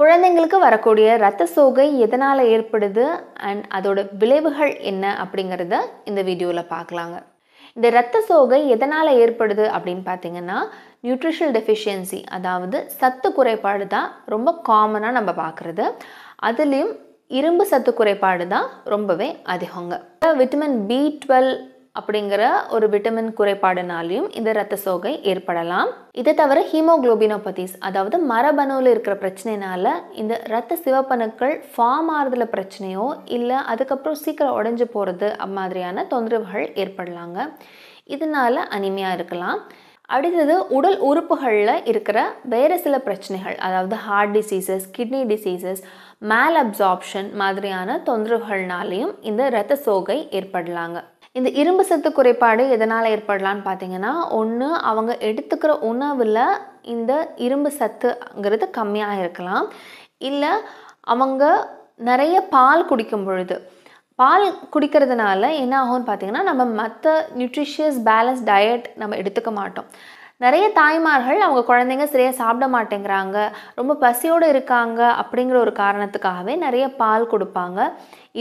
குழந்தைங்களுக்கு வரக்கூடிய ரத்த சோகை எதனால் ஏற்படுது அண்ட் அதோட விளைவுகள் என்ன அப்படிங்கிறத இந்த வீடியோவில் பார்க்கலாங்க இந்த இரத்த சோகை எதனால் ஏற்படுது அப்படின்னு பார்த்தீங்கன்னா நியூட்ரிஷனல் டெஃபிஷியன்சி அதாவது சத்து குறைபாடு தான் ரொம்ப காமனாக நம்ம பார்க்குறது அதுலேயும் இரும்பு சத்து குறைபாடு தான் ரொம்பவே அதிகங்க விட்டமின் பி டுவெல் அப்படிங்கிற ஒரு விட்டமின் குறைபாடுனாலையும் இந்த ரத்த சோகை ஏற்படலாம் இதை தவிர ஹீமோக்ளோபினோபதிஸ் அதாவது மரபணுவில் இருக்கிற பிரச்சனைனால இந்த ரத்த சிவப்பணுக்கள் ஃபார்ம் ஆறுதல பிரச்சனையோ இல்லை அதுக்கப்புறம் சீக்கிரம் உடஞ்சி போகிறது மாதிரியான தொந்தரவுகள் ஏற்படலாங்க இதனால அனிமையாக இருக்கலாம் அடுத்தது உடல் உறுப்புகளில் இருக்கிற வேறு சில பிரச்சனைகள் அதாவது heart diseases kidney diseases malabsorption மாதிரியான தொந்தரவுகள்னாலேயும் இந்த இரத்த சோகை ஏற்படலாங்க இந்த இரும்பு சத்து குறைபாடு எதனால் ஏற்படலான்னு பார்த்தீங்கன்னா ஒன்று அவங்க எடுத்துக்கிற உணவில் இந்த இரும்பு சத்துங்கிறது கம்மியாக இருக்கலாம் இல்லை அவங்க நிறைய பால் குடிக்கும் பொழுது பால் குடிக்கிறதுனால என்ன ஆகும்னு பார்த்தீங்கன்னா நம்ம மற்ற நியூட்ரிஷியஸ் பேலன்ஸ் டயட் நம்ம எடுத்துக்க மாட்டோம் நிறைய தாய்மார்கள் அவங்க குழந்தைங்க சரியாக சாப்பிட மாட்டேங்கிறாங்க ரொம்ப பசியோடு இருக்காங்க அப்படிங்கிற ஒரு காரணத்துக்காகவே நிறைய பால் கொடுப்பாங்க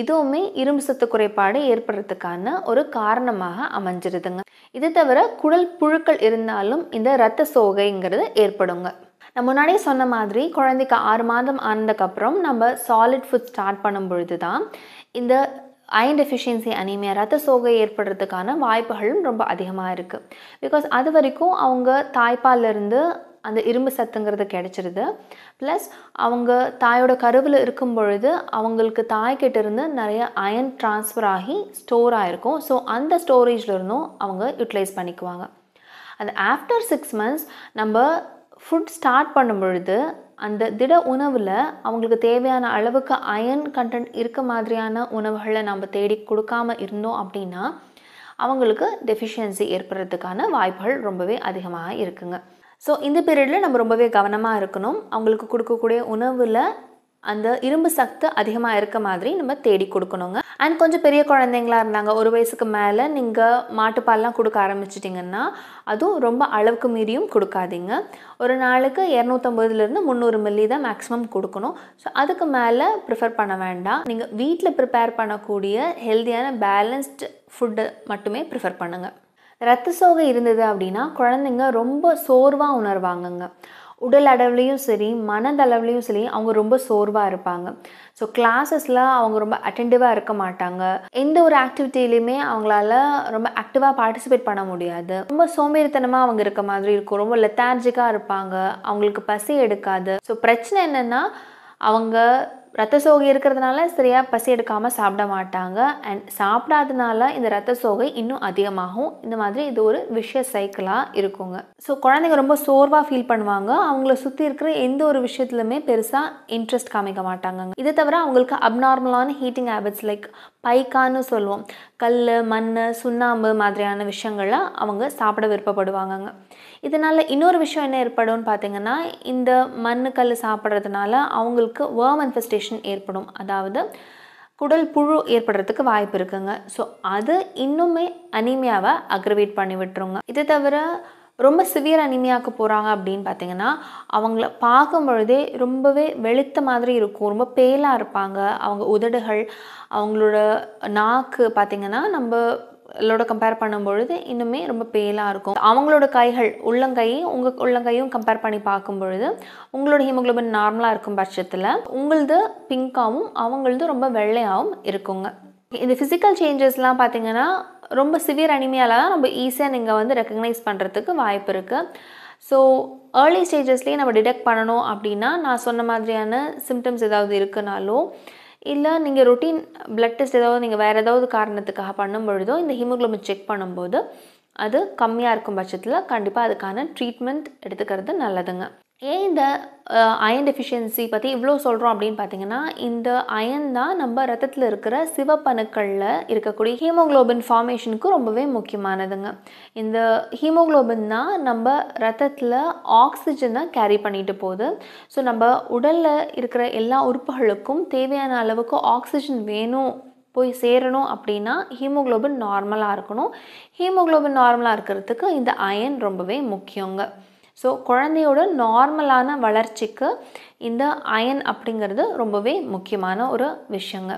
இதுவுமே இரும்பு சத்து குறைபாடு ஏற்படுறதுக்கான ஒரு காரணமாக அமைஞ்சிருதுங்க இது தவிர குடல் புழுக்கள் இருந்தாலும் இந்த இரத்த சோகைங்கிறது ஏற்படுங்க நான் முன்னாடியே சொன்ன மாதிரி குழந்தைக்கு ஆறு மாதம் ஆனதுக்கப்புறம் நம்ம சாலிட் ஃபுட் ஸ்டார்ட் பண்ணும் பொழுது தான் இந்த அயன் டெஃபிஷியன்சி அனிமையாக ரத்த சோகை ஏற்படுறதுக்கான வாய்ப்புகளும் ரொம்ப அதிகமாக இருக்குது பிகாஸ் அது வரைக்கும் அவங்க தாய்ப்பாலிருந்து அந்த இரும்பு சத்துங்கிறது கிடச்சிருது ப்ளஸ் அவங்க தாயோட கருவில் இருக்கும் பொழுது அவங்களுக்கு தாய்கிட்ட இருந்து நிறைய அயன் டிரான்ஸ்ஃபர் ஆகி ஸ்டோர் ஆகிருக்கும் ஸோ அந்த ஸ்டோரேஜில் இருந்தும் அவங்க யூட்டிலைஸ் பண்ணிக்குவாங்க அந்த ஆஃப்டர் சிக்ஸ் மந்த்ஸ் நம்ம ஃபுட் ஸ்டார்ட் பண்ணும் பொழுது அந்த திட உணவில் அவங்களுக்கு தேவையான அளவுக்கு அயன் கண்டென்ட் இருக்க மாதிரியான உணவுகளை நம்ம தேடி கொடுக்காம இருந்தோம் அப்படின்னா அவங்களுக்கு டெஃபிஷியன்சி ஏற்படுறதுக்கான வாய்ப்புகள் ரொம்பவே அதிகமாக இருக்குங்க ஸோ இந்த பீரியடில் நம்ம ரொம்பவே கவனமாக இருக்கணும் அவங்களுக்கு கொடுக்கக்கூடிய உணவில் அந்த இரும்பு சத்து அதிகமாக இருக்க மாதிரி நம்ம தேடி கொடுக்கணுங்க அண்ட் கொஞ்சம் பெரிய குழந்தைங்களா இருந்தாங்க ஒரு வயசுக்கு மேலே நீங்கள் மாட்டுப்பால்லாம் கொடுக்க ஆரம்பிச்சிட்டிங்கன்னா அதுவும் ரொம்ப அளவுக்கு மீறியும் கொடுக்காதீங்க ஒரு நாளுக்கு இரநூத்தம்பதுலேருந்து முந்நூறு மில்லி தான் மேக்ஸிமம் கொடுக்கணும் ஸோ அதுக்கு மேலே ப்ரிஃபர் பண்ண வேண்டாம் நீங்கள் வீட்டில் ப்ரிப்பேர் பண்ணக்கூடிய ஹெல்த்தியான பேலன்ஸ்டு ஃபுட்டு மட்டுமே ப்ரிஃபர் பண்ணுங்கள் ரத்த சோகை இருந்தது அப்படின்னா குழந்தைங்க ரொம்ப சோர்வாக உணர்வாங்கங்க உடல் அளவுலேயும் சரி மனதளவுலேயும் சரி அவங்க ரொம்ப சோர்வாக இருப்பாங்க ஸோ கிளாஸஸில் அவங்க ரொம்ப அட்டென்டிவாக இருக்க மாட்டாங்க எந்த ஒரு ஆக்டிவிட்டிலையுமே அவங்களால ரொம்ப ஆக்டிவாக பார்ட்டிசிபேட் பண்ண முடியாது ரொம்ப சோம்பேறித்தனமாக அவங்க இருக்க மாதிரி இருக்கும் ரொம்ப லெத்தார்ஜிக்காக இருப்பாங்க அவங்களுக்கு பசி எடுக்காது ஸோ பிரச்சனை என்னென்னா அவங்க ரத்த சோகை இருக்கிறதுனால சரியாக பசி எடுக்காமல் சாப்பிட மாட்டாங்க அண்ட் சாப்பிடாதனால இந்த ரத்த சோகை இன்னும் அதிகமாகும் இந்த மாதிரி இது ஒரு விஷய சைக்கிளாக இருக்குங்க ஸோ குழந்தைங்க ரொம்ப சோர்வாக ஃபீல் பண்ணுவாங்க அவங்கள சுற்றி இருக்கிற எந்த ஒரு விஷயத்துலையுமே பெருசாக இன்ட்ரெஸ்ட் காமிக்க மாட்டாங்க இதை தவிர அவங்களுக்கு அப்நார்மலான ஹீட்டிங் ஹேபிட்ஸ் லைக் பைக்கான்னு சொல்லுவோம் கல் மண் சுண்ணாம்பு மாதிரியான விஷயங்களை அவங்க சாப்பிட விருப்பப்படுவாங்க இதனால் இன்னொரு விஷயம் என்ன ஏற்படும்னு பார்த்தீங்கன்னா இந்த மண் கல் சாப்பிட்றதுனால அவங்களுக்கு வேர்ம் இன்ஃபெஸ்டேஷன் இரிட்டேஷன் ஏற்படும் அதாவது குடல் புழு ஏற்படுறதுக்கு வாய்ப்பு இருக்குங்க ஸோ அது இன்னுமே அனிமையாவை அக்ரவேட் பண்ணி விட்டுருங்க இதை தவிர ரொம்ப சிவியர் அனிமியாவுக்கு போகிறாங்க அப்படின்னு பார்த்தீங்கன்னா அவங்கள பார்க்கும் பொழுதே ரொம்பவே வெளுத்த மாதிரி இருக்கும் ரொம்ப பேலாக இருப்பாங்க அவங்க உதடுகள் அவங்களோட நாக்கு பார்த்திங்கன்னா நம்ம லோட கம்பேர் பண்ணும்பொழுது இன்னுமே ரொம்ப பேலாக இருக்கும் அவங்களோட கைகள் உள்ளங்கையும் உங்கள் உள்ளங்கையும் கம்பேர் பண்ணி பார்க்கும்பொழுது உங்களோட ஹீமோக்ளோபின் நார்மலாக இருக்கும் பட்சத்தில் உங்களது பிங்காகவும் அவங்களது ரொம்ப வெள்ளையாகவும் இருக்குங்க இந்த ஃபிசிக்கல் சேஞ்சஸ்லாம் பார்த்தீங்கன்னா ரொம்ப சிவியர் அனிமையால் தான் நம்ம ஈஸியாக நீங்கள் வந்து ரெக்கக்னைஸ் பண்ணுறதுக்கு வாய்ப்பு இருக்குது ஸோ ஏர்லி ஸ்டேஜஸ்லேயே நம்ம டிடெக்ட் பண்ணணும் அப்படின்னா நான் சொன்ன மாதிரியான சிம்டம்ஸ் ஏதாவது இருக்குனாலும் இல்லை நீங்கள் ரொட்டீன் பிளட் டெஸ்ட் ஏதாவது நீங்கள் வேறு ஏதாவது காரணத்துக்காக பண்ணும் பொழுதோ இந்த ஹீமோக்ளோபின் செக் பண்ணும்போது அது கம்மியாக இருக்கும் பட்சத்தில் கண்டிப்பாக அதுக்கான ட்ரீட்மெண்ட் எடுத்துக்கிறது நல்லதுங்க ஏன் இந்த அயன் டெஃபிஷியன்சி பற்றி இவ்வளோ சொல்கிறோம் அப்படின்னு பார்த்தீங்கன்னா இந்த அயன் தான் நம்ம ரத்தத்தில் இருக்கிற சிவப்பணுக்களில் இருக்கக்கூடிய ஹீமோக்ளோபின் ஃபார்மேஷனுக்கு ரொம்பவே முக்கியமானதுங்க இந்த ஹீமோக்ளோபின் தான் நம்ம ரத்தத்தில் ஆக்சிஜனை கேரி பண்ணிட்டு போகுது ஸோ நம்ம உடலில் இருக்கிற எல்லா உறுப்புகளுக்கும் தேவையான அளவுக்கு ஆக்சிஜன் வேணும் போய் சேரணும் அப்படின்னா ஹீமோக்ளோபின் நார்மலாக இருக்கணும் ஹீமோக்ளோபின் நார்மலாக இருக்கிறதுக்கு இந்த அயன் ரொம்பவே முக்கியங்க ஸோ குழந்தையோட நார்மலான வளர்ச்சிக்கு இந்த அயன் அப்படிங்கிறது ரொம்பவே முக்கியமான ஒரு விஷயங்க